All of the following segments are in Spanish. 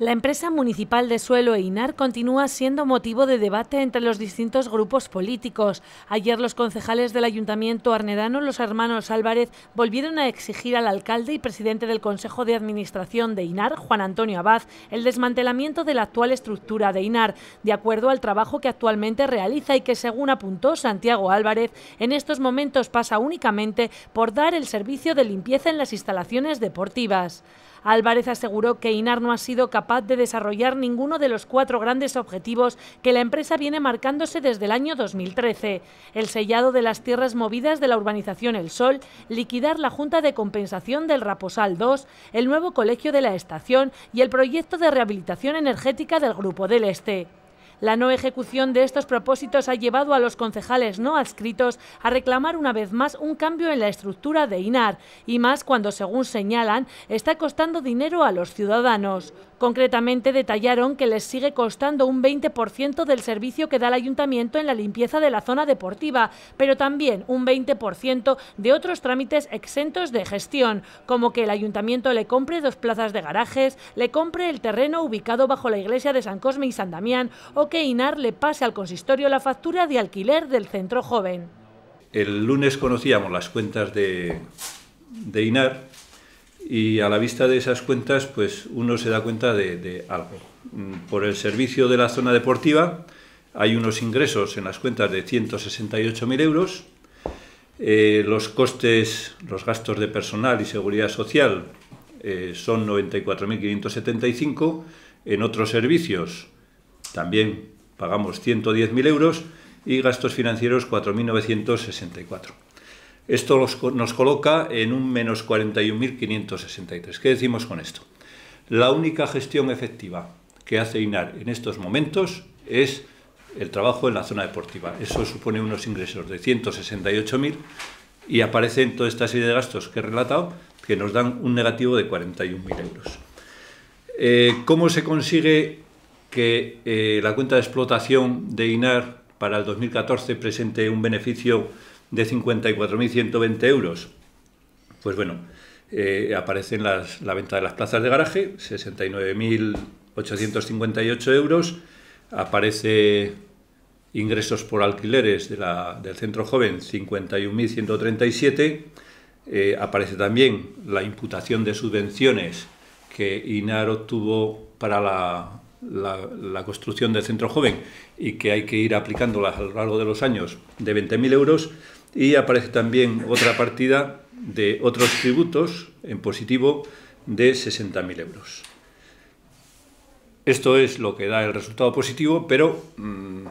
La empresa municipal de suelo e Inar continúa siendo motivo de debate entre los distintos grupos políticos. Ayer los concejales del ayuntamiento arnedano, los hermanos Álvarez, volvieron a exigir al alcalde y presidente del Consejo de Administración de INAR, Juan Antonio Abad, el desmantelamiento de la actual estructura de INAR, de acuerdo al trabajo que actualmente realiza y que, según apuntó Santiago Álvarez, en estos momentos pasa únicamente por dar el servicio de limpieza en las instalaciones deportivas. Álvarez aseguró que INAR no ha sido capaz de desarrollar ninguno de los cuatro grandes objetivos que la empresa viene marcándose desde el año 2013. El sellado de las tierras movidas de la urbanización El Sol, liquidar la Junta de Compensación del Raposal 2, el nuevo colegio de la estación y el proyecto de rehabilitación energética del Grupo del Este. La no ejecución de estos propósitos ha llevado a los concejales no adscritos a reclamar una vez más un cambio en la estructura de INAR, y más cuando, según señalan, está costando dinero a los ciudadanos. Concretamente detallaron que les sigue costando un 20% del servicio que da el ayuntamiento en la limpieza de la zona deportiva, pero también un 20% de otros trámites exentos de gestión, como que el ayuntamiento le compre dos plazas de garajes, le compre el terreno ubicado bajo la iglesia de San Cosme y San Damián o que INAR le pase al consistorio la factura de alquiler del centro joven. El lunes conocíamos las cuentas de, INAR y a la vista de esas cuentas pues uno se da cuenta de, algo. Mm, por el servicio de la zona deportiva hay unos ingresos en las cuentas de 168.000 euros, eh, los costes, los gastos de personal y seguridad social eh, son 94.575, en otros servicios también pagamos 110.000 euros y gastos financieros 4.964. Esto nos coloca en un menos 41.563. ¿Qué decimos con esto? La única gestión efectiva que hace INAR en estos momentos es el trabajo en la zona deportiva. Eso supone unos ingresos de 168.000 y aparecen toda esta serie de gastos que he relatado que nos dan un negativo de 41.000 euros. Eh, ¿Cómo se consigue que eh, la cuenta de explotación de INAR para el 2014 presente un beneficio de 54.120 euros. Pues bueno, eh, aparecen la venta de las plazas de garaje, 69.858 euros. Aparece ingresos por alquileres del centro joven, 51.137. Eh, aparece también la imputación de subvenciones que INAR obtuvo para la la, construcción del centro joven y que hay que ir aplicándolas a lo largo de los años de 20.000 euros y aparece también otra partida de otros tributos en positivo de 60.000 euros. Esto es lo que da el resultado positivo, pero mm,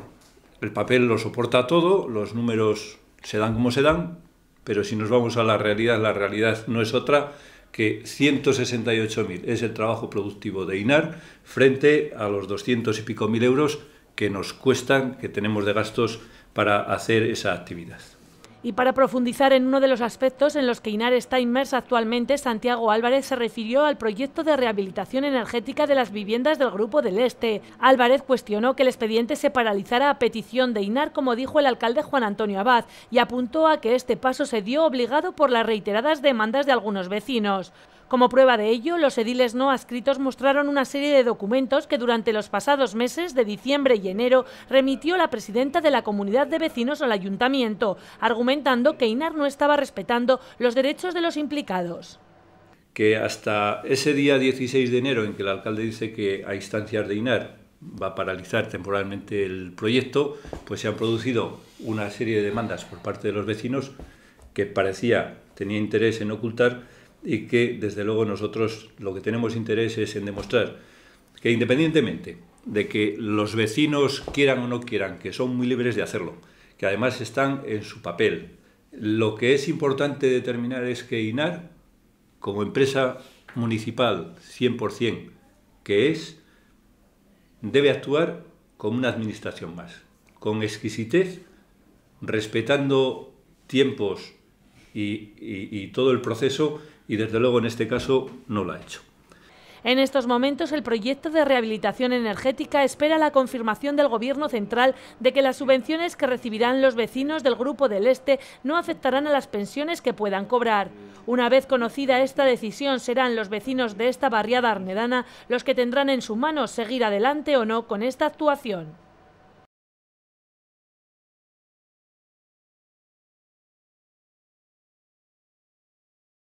el papel lo soporta todo, los números se dan como se dan, pero si nos vamos a la realidad, la realidad no es otra que 168.000 es el trabajo productivo de INAR frente a los 200 y pico mil euros que nos cuestan, que tenemos de gastos para hacer esa actividad. Y para profundizar en uno de los aspectos en los que INAR está inmersa actualmente, Santiago Álvarez se refirió al proyecto de rehabilitación energética de las viviendas del Grupo del Este. Álvarez cuestionó que el expediente se paralizara a petición de INAR, como dijo el alcalde Juan Antonio Abad, y apuntó a que este paso se dio obligado por las reiteradas demandas de algunos vecinos. Como prueba de ello, los ediles no adscritos mostraron una serie de documentos que durante los pasados meses de diciembre y enero remitió la presidenta de la comunidad de vecinos al ayuntamiento, argumentando que INAR no estaba respetando los derechos de los implicados que hasta ese día 16 de enero en que el alcalde dice que a instancias de INAR va a paralizar temporalmente el proyecto, pues se han producido una serie de demandas por parte de los vecinos que parecía tenía interés en ocultar y que desde luego nosotros lo que tenemos interés es en demostrar que independientemente de que los vecinos quieran o no quieran, que son muy libres de hacerlo, que además están en su papel, lo que es importante determinar es que INAR, como empresa municipal 100% que es, debe actuar como una administración más, con exquisitez, respetando tiempos y, y todo el proceso y desde luego en este caso no lo ha hecho. En estos momentos, el proyecto de rehabilitación energética espera la confirmación del Gobierno central de que las subvenciones que recibirán los vecinos del Grupo del Este no afectarán a las pensiones que puedan cobrar. Una vez conocida esta decisión, serán los vecinos de esta barriada arnedana los que tendrán en su manos seguir adelante o no con esta actuación.